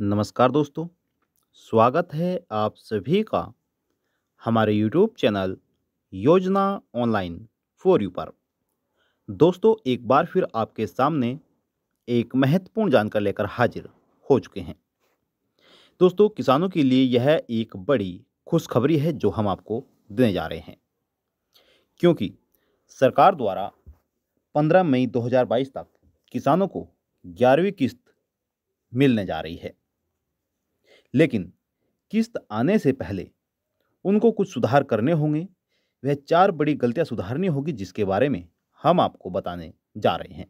नमस्कार दोस्तों स्वागत है आप सभी का हमारे YouTube channel Yojana online for you पर दोस्तों एक बार फिर आपके सामने एक महत्वपूर्ण जानकारी लेकर हाजिर हो चुके हैं दोस्तों किसानों के लिए यह एक बड़ी खुशखबरी है जो हम आपको देने जा रहे हैं क्योंकि सरकार द्वारा 15 मई 2022 तक किसानों को ग्यारहवीं किस्त मिलने जा रही है लेकिन किस्त आने से पहले उनको कुछ सुधार करने होंगे वह चार बड़ी गलतियां सुधारनी होगी जिसके बारे में हम आपको बताने जा रहे हैं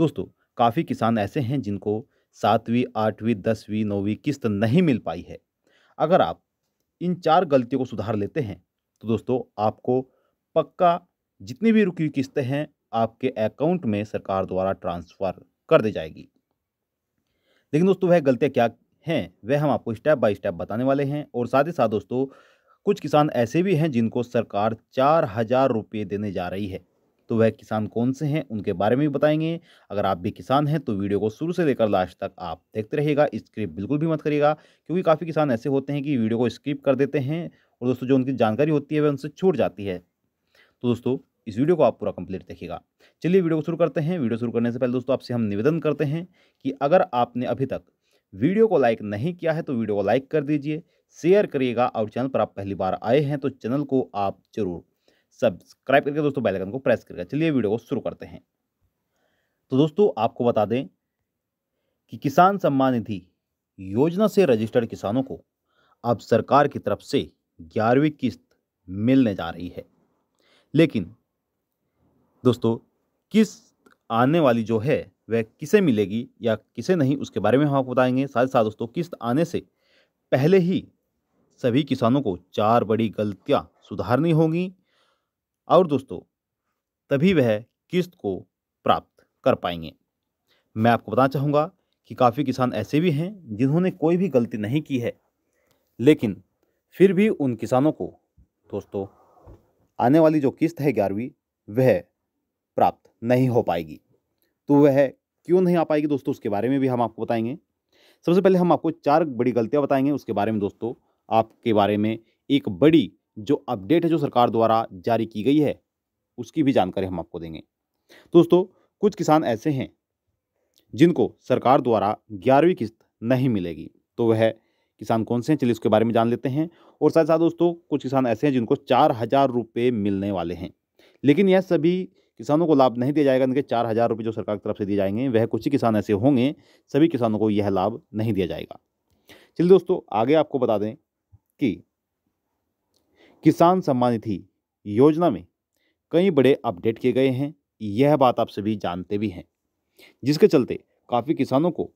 दोस्तों काफ़ी किसान ऐसे हैं जिनको सातवीं आठवीं दसवीं नौवीं किस्त नहीं मिल पाई है अगर आप इन चार गलतियों को सुधार लेते हैं तो दोस्तों आपको पक्का जितनी भी रुकी हुई किस्तें हैं आपके अकाउंट में सरकार द्वारा ट्रांसफ़र कर दी जाएगी लेकिन दोस्तों वह गलतियाँ क्या हैं वह हम आपको स्टेप बाय स्टेप बताने वाले हैं और साथ ही साथ दोस्तों कुछ किसान ऐसे भी हैं जिनको सरकार चार हज़ार रुपये देने जा रही है तो वह किसान कौन से हैं उनके बारे में भी बताएंगे अगर आप भी किसान हैं तो वीडियो को शुरू से लेकर लास्ट तक आप देखते रहिएगा स्क्रिप बिल्कुल भी मत करिएगा क्योंकि काफ़ी किसान ऐसे होते हैं कि वीडियो को स्किप कर देते हैं और दोस्तों जो उनकी जानकारी होती है वह उनसे छूट जाती है तो दोस्तों इस वीडियो को आप पूरा कंप्लीट देखिएगा चलिए वीडियो को शुरू करते हैं वीडियो शुरू करने से पहले दोस्तों आपसे हम निवेदन करते हैं कि अगर आपने अभी तक वीडियो को लाइक नहीं किया है तो वीडियो को लाइक कर दीजिए शेयर करिएगा और चैनल पर आप पहली बार आए हैं तो चैनल को आप जरूर सब्सक्राइब करके दोस्तों बेल आइकन को प्रेस करिएगा चलिए वीडियो को शुरू करते हैं तो दोस्तों आपको बता दें कि किसान सम्मान निधि योजना से रजिस्टर्ड किसानों को अब सरकार की तरफ से ग्यारहवीं किस्त मिलने जा रही है लेकिन दोस्तों किस आने वाली जो है वह किसे मिलेगी या किसे नहीं उसके बारे में हम आपको बताएंगे साथ ही साथ दोस्तों किस्त आने से पहले ही सभी किसानों को चार बड़ी गलतियां सुधारनी होंगी और दोस्तों तभी वह किस्त को प्राप्त कर पाएंगे मैं आपको बताना चाहूँगा कि काफ़ी किसान ऐसे भी हैं जिन्होंने कोई भी गलती नहीं की है लेकिन फिर भी उन किसानों को दोस्तों आने वाली जो किस्त है ग्यारहवीं वह प्राप्त नहीं हो पाएगी तो वह क्यों नहीं आ पाएगी दोस्तों उसके बारे में भी हम आपको बताएंगे सबसे पहले हम आपको चार बड़ी गलतियाँ बताएंगे उसके बारे में दोस्तों आपके बारे में एक बड़ी जो अपडेट है जो सरकार द्वारा जारी की गई है उसकी भी जानकारी हम आपको देंगे दोस्तों कुछ किसान ऐसे हैं जिनको सरकार द्वारा ग्यारहवीं किस्त नहीं मिलेगी तो वह किसान कौन से हैं चलिए उसके बारे में जान लेते हैं और साथ साथ दोस्तों कुछ किसान ऐसे हैं जिनको चार हज़ार रुपये मिलने वाले हैं लेकिन यह सभी किसानों को लाभ नहीं दिया जाएगा इनके चार हज़ार रुपये जो सरकार की तरफ से दिए जाएंगे वह कुछ ही किसान ऐसे होंगे सभी किसानों को यह लाभ नहीं दिया जाएगा चलिए दोस्तों आगे आपको बता दें कि किसान सम्मान निधि योजना में कई बड़े अपडेट किए गए हैं यह बात आप सभी जानते भी हैं जिसके चलते काफ़ी किसानों को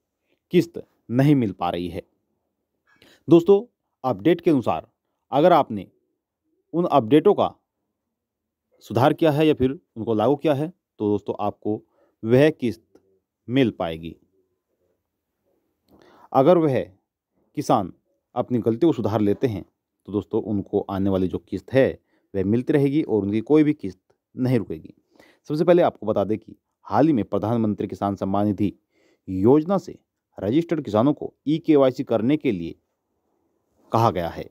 किस्त नहीं मिल पा रही है दोस्तों अपडेट के अनुसार अगर आपने उन अपडेटों का सुधार किया है या फिर उनको लागू किया है तो दोस्तों आपको वह किस्त मिल पाएगी अगर वह किसान अपनी गलती को सुधार लेते हैं तो दोस्तों उनको आने वाली जो किस्त है वह मिलती रहेगी और उनकी कोई भी किस्त नहीं रुकेगी सबसे पहले आपको बता दें कि हाल ही में प्रधानमंत्री किसान सम्मान निधि योजना से रजिस्टर्ड किसानों को ई के करने के लिए कहा गया है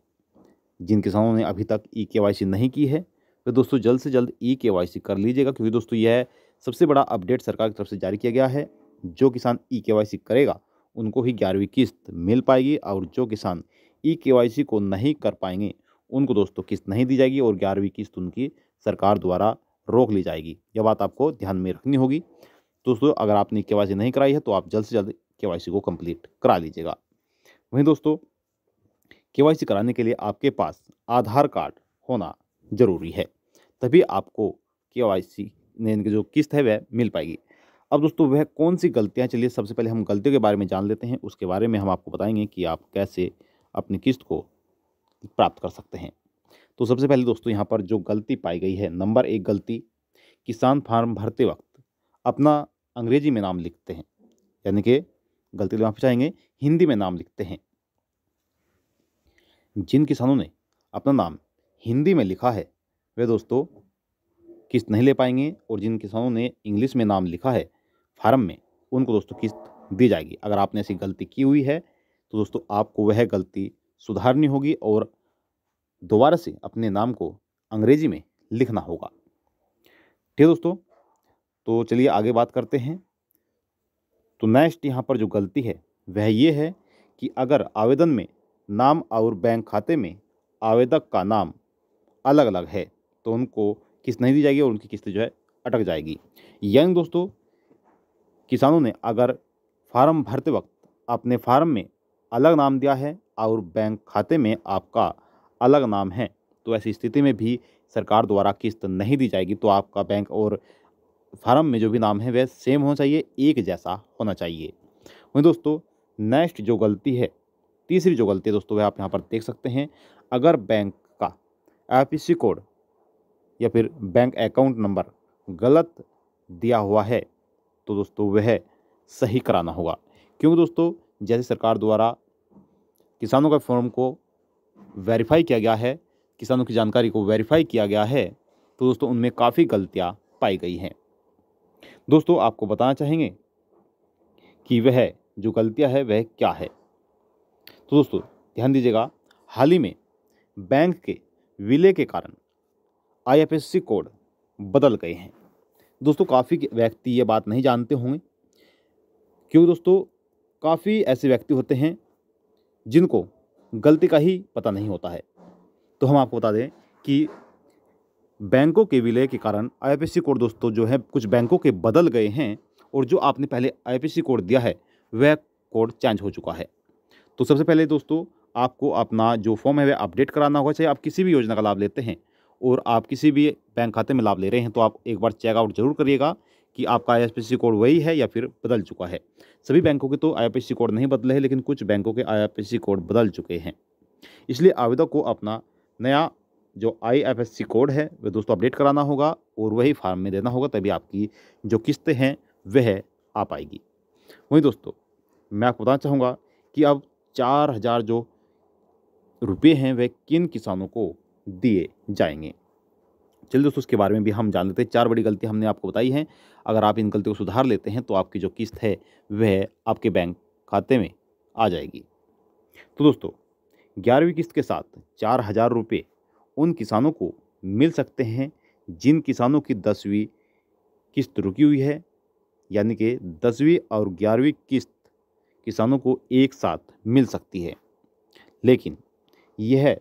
जिन किसानों ने अभी तक ई के नहीं की है तो दोस्तों जल्द से जल्द ई के कर लीजिएगा क्योंकि दोस्तों यह सबसे बड़ा अपडेट सरकार की तरफ से जारी किया गया है जो किसान ई के करेगा उनको ही ग्यारहवीं किस्त मिल पाएगी और जो किसान ई के को नहीं कर पाएंगे उनको दोस्तों किस्त नहीं दी जाएगी और ग्यारहवीं किस्त उनकी सरकार द्वारा रोक ली जाएगी यह बात आपको ध्यान में रखनी होगी दोस्तों अगर आपने के नहीं कराई है तो आप जल्द से जल्द के को कम्प्लीट करा लीजिएगा वहीं दोस्तों के कराने के लिए आपके पास आधार कार्ड होना ज़रूरी है तभी आपको के वाई सी जो किस्त है वह मिल पाएगी अब दोस्तों वह कौन सी गलतियाँ चलिए सबसे पहले हम गलतियों के बारे में जान लेते हैं उसके बारे में हम आपको बताएंगे कि आप कैसे अपनी किस्त को प्राप्त कर सकते हैं तो सबसे पहले दोस्तों यहाँ पर जो गलती पाई गई है नंबर एक गलती किसान फार्म भरते वक्त अपना अंग्रेजी में नाम लिखते हैं यानी कि गलती माफी चाहेंगे हिंदी में नाम लिखते हैं जिन किसानों ने अपना नाम हिंदी में लिखा है वे दोस्तों किस्त नहीं ले पाएंगे और जिन किसानों ने इंग्लिश में नाम लिखा है फार्म में उनको दोस्तों किस्त दी जाएगी अगर आपने ऐसी गलती की हुई है तो दोस्तों आपको वह गलती सुधारनी होगी और दोबारा से अपने नाम को अंग्रेजी में लिखना होगा ठीक है दोस्तों तो चलिए आगे बात करते हैं तो नेक्स्ट यहाँ पर जो गलती है वह ये है कि अगर आवेदन में नाम और बैंक खाते में आवेदक का नाम अलग अलग है तो उनको किस्त नहीं दी जाएगी और उनकी किस्त जो है अटक जाएगी यानी दोस्तों किसानों ने अगर फार्म भरते वक्त अपने फार्म में अलग नाम दिया है और बैंक खाते में आपका अलग नाम है तो ऐसी स्थिति में भी सरकार द्वारा किस्त नहीं दी जाएगी तो आपका बैंक और फार्म में जो भी नाम है वह सेम होना चाहिए एक जैसा होना चाहिए वहीं दोस्तों नेक्स्ट जो गलती है तीसरी जो गलती है दोस्तों वह आप यहाँ पर देख सकते हैं अगर बैंक आई कोड या फिर बैंक अकाउंट नंबर गलत दिया हुआ है तो दोस्तों वह सही कराना होगा क्योंकि दोस्तों जैसे सरकार द्वारा किसानों का फॉर्म को वेरीफाई किया गया है किसानों की जानकारी को वेरीफाई किया गया है तो दोस्तों उनमें काफ़ी गलतियाँ पाई गई हैं दोस्तों आपको बताना चाहेंगे कि वह जो गलतियाँ है वह क्या है तो दोस्तों ध्यान दीजिएगा हाल ही में बैंक के विलय के कारण आईएफएससी कोड बदल गए हैं दोस्तों काफ़ी व्यक्ति ये बात नहीं जानते होंगे क्योंकि दोस्तों काफ़ी ऐसे व्यक्ति होते हैं जिनको गलती का ही पता नहीं होता है तो हम आपको बता दें कि बैंकों के विलय के कारण आईएफएससी कोड दोस्तों जो है कुछ बैंकों के बदल गए हैं और जो आपने पहले आईएफएससी कोड दिया है वह कोड चेंज हो चुका है तो सबसे पहले दोस्तों आपको अपना जो फॉर्म है वह अपडेट कराना होगा चाहे आप किसी भी योजना का लाभ लेते हैं और आप किसी भी बैंक खाते में लाभ ले रहे हैं तो आप एक बार चेकआउट जरूर करिएगा कि आपका आई कोड वही है या फिर बदल चुका है सभी बैंकों के तो आई कोड नहीं बदले हैं लेकिन कुछ बैंकों के आई कोड बदल चुके हैं इसलिए आवेदक को अपना नया जो आई कोड है वह दोस्तों अपडेट कराना होगा और वही फार्म में देना होगा तभी आपकी जो किस्तें हैं वह आ पाएगी वहीं दोस्तों मैं आपको बताना चाहूँगा कि अब चार हज़ार जो रुपये हैं वे किन किसानों को दिए जाएंगे चलिए दोस्तों उसके बारे में भी हम जान लेते हैं चार बड़ी गलती हमने आपको बताई हैं अगर आप इन गलतियों को सुधार लेते हैं तो आपकी जो किस्त है वह आपके बैंक खाते में आ जाएगी तो दोस्तों ग्यारहवीं किस्त के साथ चार हज़ार रुपये उन किसानों को मिल सकते हैं जिन किसानों की दसवीं किस्त रुकी हुई है यानी कि दसवीं और ग्यारहवीं किस्त किसानों को एक साथ मिल सकती है लेकिन यह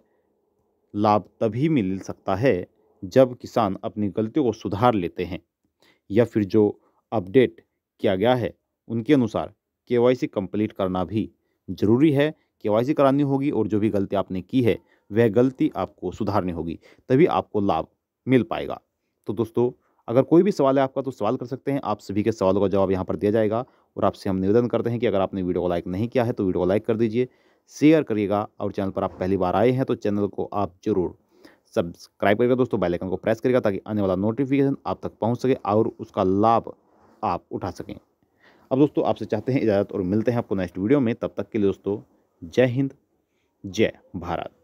लाभ तभी मिल सकता है जब किसान अपनी गलतियों को सुधार लेते हैं या फिर जो अपडेट किया गया है उनके अनुसार के वाई सी कम्प्लीट करना भी ज़रूरी है के वाई सी करानी होगी और जो भी गलती आपने की है वह गलती आपको सुधारनी होगी तभी आपको लाभ मिल पाएगा तो दोस्तों अगर कोई भी सवाल है आपका तो सवाल कर सकते हैं आप सभी के सवालों का जवाब यहाँ पर दिया जाएगा और आपसे हम निवेदन करते हैं कि अगर आपने वीडियो को लाइक नहीं किया है तो वीडियो को लाइक कर दीजिए शेयर करिएगा और चैनल पर आप पहली बार आए हैं तो चैनल को आप जरूर सब्सक्राइब करिएगा दोस्तों बेल आइकन को प्रेस करिएगा ताकि आने वाला नोटिफिकेशन आप तक पहुंच सके और उसका लाभ आप उठा सकें अब दोस्तों आपसे चाहते हैं इजाज़त और मिलते हैं आपको नेक्स्ट वीडियो में तब तक के लिए दोस्तों जय हिंद जय भारत